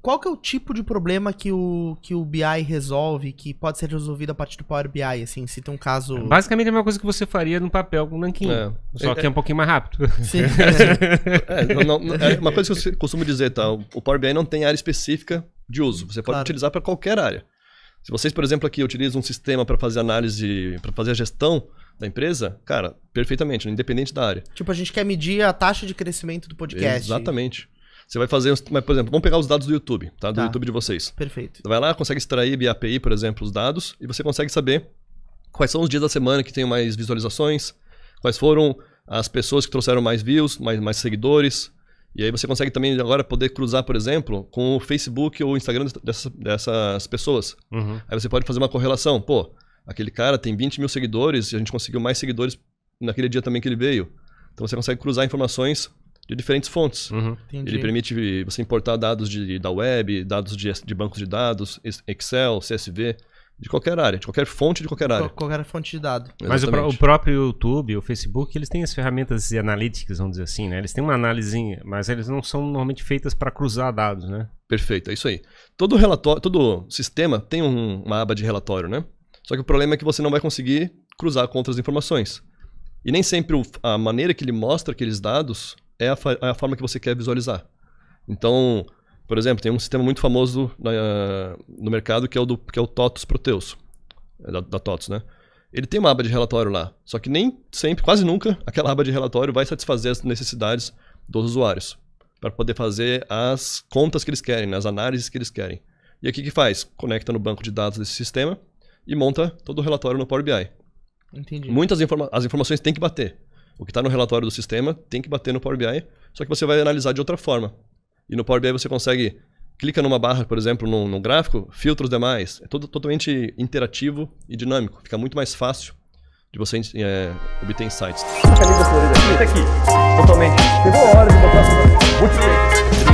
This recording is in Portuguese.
Qual que é o tipo de problema que o, que o BI resolve, que pode ser resolvido a partir do Power BI, assim, se tem um caso... É, basicamente é a mesma coisa que você faria no papel com o Nankin, é. só é. que é um pouquinho mais rápido. Sim. é, não, não, é uma coisa que eu costumo dizer, tá? o Power BI não tem área específica de uso, você pode claro. utilizar para qualquer área. Se vocês, por exemplo, aqui utilizam um sistema para fazer análise, para fazer a gestão da empresa, cara, perfeitamente, independente da área. Tipo, a gente quer medir a taxa de crescimento do podcast. Exatamente. Você vai fazer, mas, por exemplo, vamos pegar os dados do YouTube, tá? Do tá. YouTube de vocês. Perfeito. Vai lá, consegue extrair via API, por exemplo, os dados e você consegue saber quais são os dias da semana que tem mais visualizações, quais foram as pessoas que trouxeram mais views, mais, mais seguidores. E aí você consegue também agora poder cruzar, por exemplo, com o Facebook ou o Instagram dessas, dessas pessoas. Uhum. Aí você pode fazer uma correlação. Pô, aquele cara tem 20 mil seguidores e a gente conseguiu mais seguidores naquele dia também que ele veio. Então você consegue cruzar informações de diferentes fontes. Uhum. Ele permite você importar dados de, da web, dados de, de bancos de dados, Excel, CSV. De qualquer área, de qualquer fonte de qualquer área. Qualquer fonte de dado. Mas o, o, próprio YouTube, o Facebook, eles têm as ferramentas analíticas, vamos dizer assim, né? Eles têm uma análise, mas eles não são normalmente feitas para cruzar dados, né? Perfeito, é isso aí. Todo relatório, todo sistema tem um, uma aba de relatório, né? Só que o problema é que você não vai conseguir cruzar com outras informações. E nem sempre o, a maneira que ele mostra aqueles dados é a, é a forma que você quer visualizar. Então, por exemplo, tem um sistema muito famoso na, no mercado que é o, do, que é o TOTUS Proteus, é da, da TOTUS, né? Ele tem uma aba de relatório lá, só que nem sempre, quase nunca, aquela aba de relatório vai satisfazer as necessidades dos usuários para poder fazer as contas que eles querem, né? as análises que eles querem. E aqui que faz? Conecta no banco de dados desse sistema e monta todo o relatório no Power BI. Entendi. Muitas informa as informações têm que bater. O que está no relatório do sistema tem que bater no Power BI, só que você vai analisar de outra forma. E no Power BI você consegue clica numa barra, por exemplo, num, num gráfico, filtra os demais. É todo, totalmente interativo e dinâmico. Fica muito mais fácil de você é, obter insights. aqui, totalmente. Chegou a hora de botar